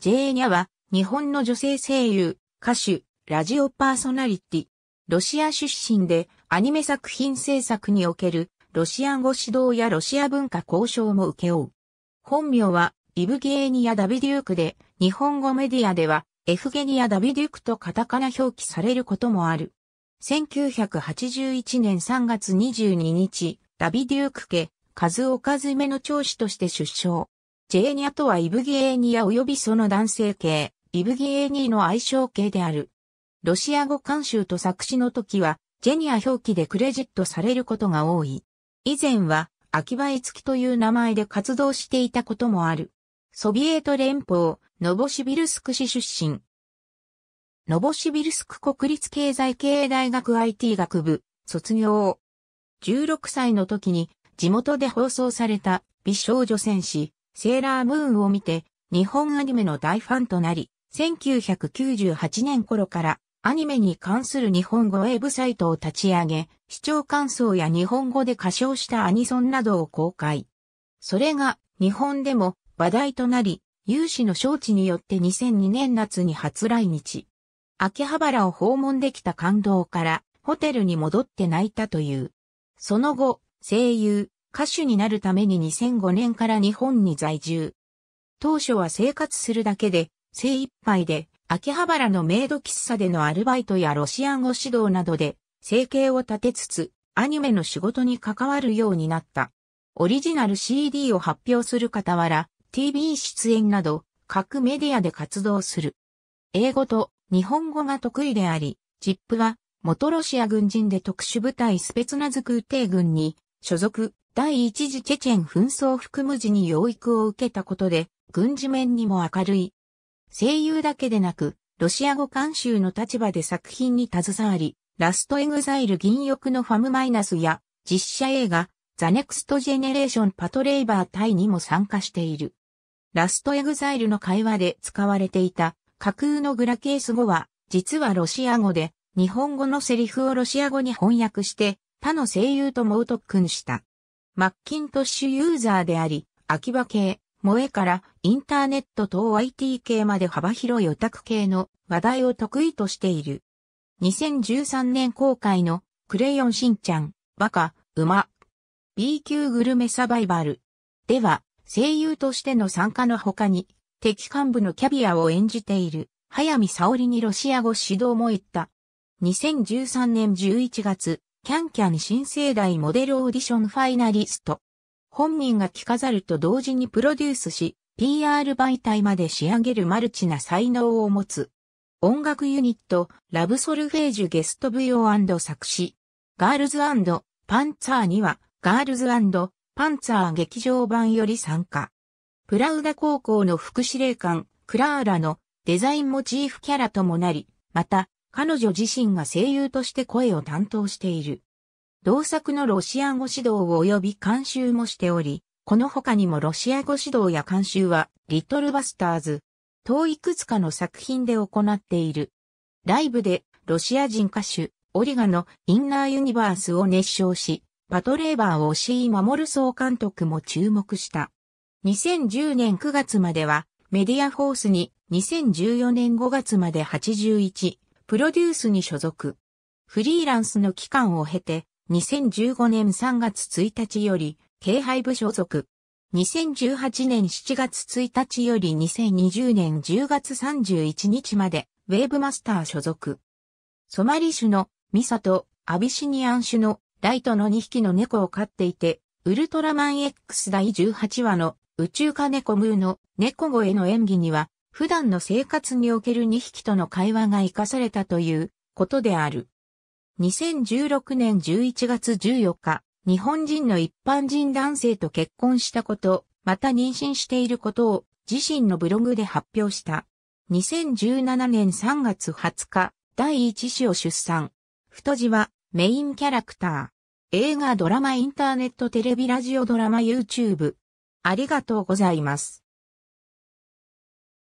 J ニャは、日本の女性声優、歌手、ラジオパーソナリティ。ロシア出身で、アニメ作品制作における、ロシア語指導やロシア文化交渉も受け負う。本名は、イブゲーニア・ダビデュークで、日本語メディアでは、エフゲニア・ダビデュークとカタカナ表記されることもある。1981年3月22日、ダビデューク家、数オカズメの長子として出生。ジェーニャとはイブギエーニア及びその男性系、イブギエーニーの愛称系である。ロシア語監修と作詞の時は、ジェニア表記でクレジットされることが多い。以前は、秋葉えつという名前で活動していたこともある。ソビエト連邦、ノボシビルスク市出身。ノボシビルスク国立経済経営大学 IT 学部、卒業。16歳の時に、地元で放送された美少女戦士、セーラームーンを見て、日本アニメの大ファンとなり、1998年頃からアニメに関する日本語ウェブサイトを立ち上げ、視聴感想や日本語で歌唱したアニソンなどを公開。それが日本でも話題となり、有志の招致によって2002年夏に初来日。秋葉原を訪問できた感動からホテルに戻って泣いたという。その後、声優、歌手になるために2005年から日本に在住。当初は生活するだけで、精一杯で、秋葉原のメイド喫茶でのアルバイトやロシア語指導などで、生計を立てつつ、アニメの仕事に関わるようになった。オリジナル CD を発表する傍ら、TV 出演など、各メディアで活動する。英語と日本語が得意であり、ジップは、元ロシア軍人で特殊部隊スペツナズ空挺軍に所属、第一次チェチェン紛争含む時に養育を受けたことで、軍事面にも明るい。声優だけでなく、ロシア語監修の立場で作品に携わり、ラストエグザイル銀翼のファムマイナスや、実写映画、ザネクストジェネレーションパトレイバータイにも参加している。ラストエグザイルの会話で使われていた架空のグラケース語は、実はロシア語で、日本語のセリフをロシア語に翻訳して、他の声優と猛特訓した。マッキントッシュユーザーであり、秋葉系、萌えからインターネット等 IT 系まで幅広いオタク系の話題を得意としている。2013年公開のクレヨンしんちゃん、バカ、馬、B 級グルメサバイバル。では、声優としての参加の他に、敵幹部のキャビアを演じている、早見沙織にロシア語指導も行った。2013年11月、キャンキャン新生代モデルオーディションファイナリスト。本人が着飾ると同時にプロデュースし、PR 媒体まで仕上げるマルチな才能を持つ。音楽ユニット、ラブソルフェージュゲスト舞踊作詞。ガールズパンツァーには、ガールズパンツァー劇場版より参加。プラウダ高校の副司令官、クラーラのデザインモチーフキャラともなり、また、彼女自身が声優として声を担当している。同作のロシア語指導及び監修もしており、この他にもロシア語指導や監修は、リトルバスターズ、等いくつかの作品で行っている。ライブで、ロシア人歌手、オリガのインナーユニバースを熱唱し、パトレーバーを押井守総監督も注目した。2010年9月までは、メディアフォースに2014年5月まで81プロデュースに所属。フリーランスの期間を経て、2015年3月1日より、軽配部所属。2018年7月1日より2020年10月31日まで、ウェーブマスター所属。ソマリ種のミサとアビシニアン種のライトの2匹の猫を飼っていて、ウルトラマン X 第18話の宇宙化猫ムーの猫声の演技には普段の生活における2匹との会話が活かされたということである。2016年11月14日、日本人の一般人男性と結婚したこと、また妊娠していることを自身のブログで発表した。2017年3月20日、第1子を出産。太字はメインキャラクター。映画ドラマインターネットテレビラジオドラマ YouTube。ありがとうございます。